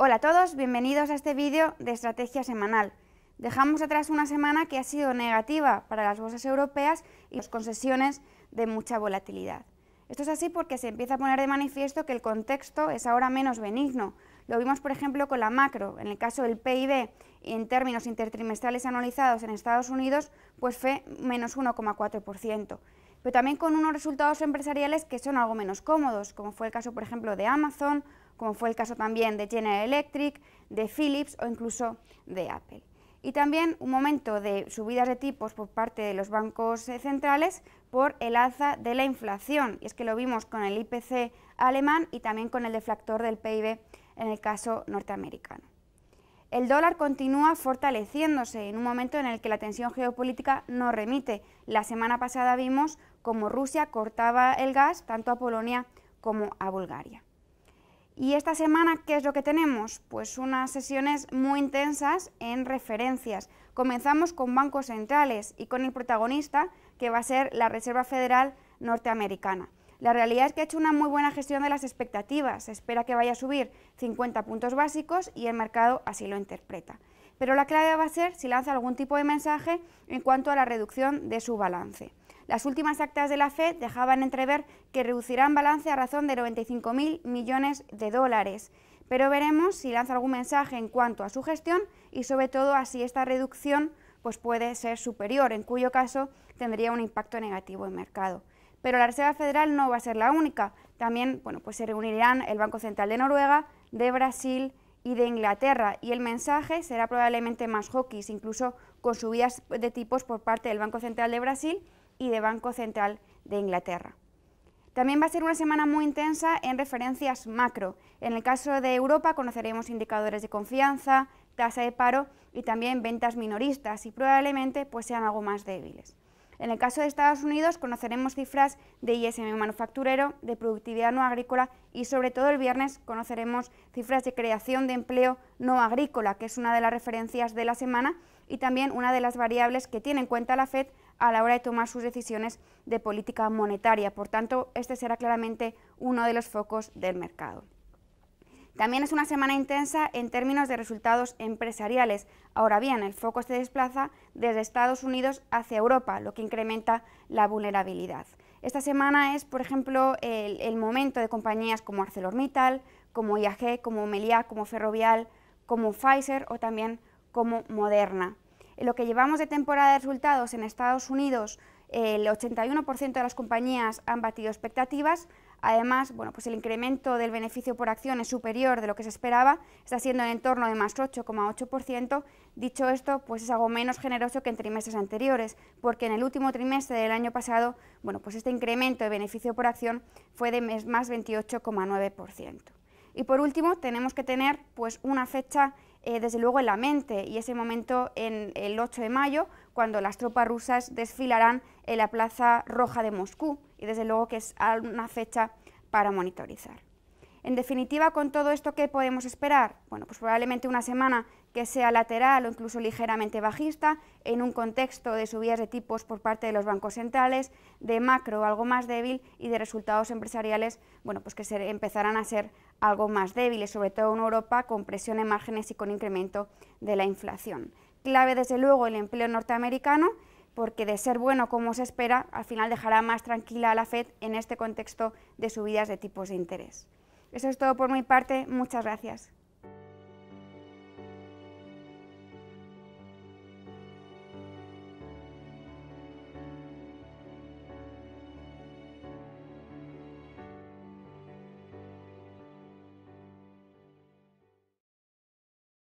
Hola a todos, bienvenidos a este vídeo de estrategia semanal. Dejamos atrás una semana que ha sido negativa para las bolsas europeas y las concesiones de mucha volatilidad. Esto es así porque se empieza a poner de manifiesto que el contexto es ahora menos benigno. Lo vimos, por ejemplo, con la macro. En el caso del PIB, en términos intertrimestrales analizados en Estados Unidos, pues fue menos 1,4%. Pero también con unos resultados empresariales que son algo menos cómodos, como fue el caso, por ejemplo, de Amazon como fue el caso también de General Electric, de Philips o incluso de Apple. Y también un momento de subidas de tipos por parte de los bancos eh, centrales por el alza de la inflación. Y es que lo vimos con el IPC alemán y también con el deflactor del PIB en el caso norteamericano. El dólar continúa fortaleciéndose en un momento en el que la tensión geopolítica no remite. La semana pasada vimos cómo Rusia cortaba el gas tanto a Polonia como a Bulgaria. Y esta semana, ¿qué es lo que tenemos? Pues unas sesiones muy intensas en referencias. Comenzamos con bancos centrales y con el protagonista, que va a ser la Reserva Federal norteamericana. La realidad es que ha hecho una muy buena gestión de las expectativas. Se espera que vaya a subir 50 puntos básicos y el mercado así lo interpreta. Pero la clave va a ser si lanza algún tipo de mensaje en cuanto a la reducción de su balance. Las últimas actas de la FED dejaban entrever que reducirán balance a razón de 95.000 millones de dólares, pero veremos si lanza algún mensaje en cuanto a su gestión y sobre todo a si esta reducción pues puede ser superior, en cuyo caso tendría un impacto negativo en mercado. Pero la Reserva Federal no va a ser la única. También bueno, pues se reunirán el Banco Central de Noruega, de Brasil y de Inglaterra. Y el mensaje será probablemente más hawkish, incluso con subidas de tipos por parte del Banco Central de Brasil y de Banco Central de Inglaterra. También va a ser una semana muy intensa en referencias macro. En el caso de Europa conoceremos indicadores de confianza, tasa de paro y también ventas minoristas y probablemente pues, sean algo más débiles. En el caso de Estados Unidos conoceremos cifras de ISM manufacturero, de productividad no agrícola y sobre todo el viernes conoceremos cifras de creación de empleo no agrícola, que es una de las referencias de la semana y también una de las variables que tiene en cuenta la FED a la hora de tomar sus decisiones de política monetaria. Por tanto, este será claramente uno de los focos del mercado. También es una semana intensa en términos de resultados empresariales. Ahora bien, el foco se desplaza desde Estados Unidos hacia Europa, lo que incrementa la vulnerabilidad. Esta semana es, por ejemplo, el, momento de compañías como ArcelorMittal, como IAG, como Meliá, como Ferrovial, como Pfizer o también como Moderna. En lo que llevamos de temporada de resultados en Estados Unidos, el 81% de las compañías han batido expectativas. Además, bueno, pues el incremento del beneficio por acción es superior de lo que se esperaba, está siendo en torno de más 8,8%. Dicho esto, pues es algo menos generoso que en trimestres anteriores, porque en el último trimestre del año pasado, bueno, pues este incremento de beneficio por acción fue de más 28,9%. Y por último, tenemos que tener pues una fecha eh, desde luego en la mente y ese momento en el 8 de mayo cuando las tropas rusas desfilarán en la Plaza Roja de Moscú y desde luego que es una fecha para monitorizar. En definitiva, con todo esto, ¿qué podemos esperar? Bueno, pues probablemente una semana que sea lateral o incluso ligeramente bajista, en un contexto de subidas de tipos por parte de los bancos centrales, de macro algo más débil y de resultados empresariales, bueno, pues que se empezarán a ser algo más débiles, sobre todo en Europa, con presión en márgenes y con incremento de la inflación. Clave, desde luego, el empleo norteamericano, porque de ser bueno como se espera, al final dejará más tranquila a la Fed en este contexto de subidas de tipos de interés. Eso es todo por mi parte. Muchas gracias.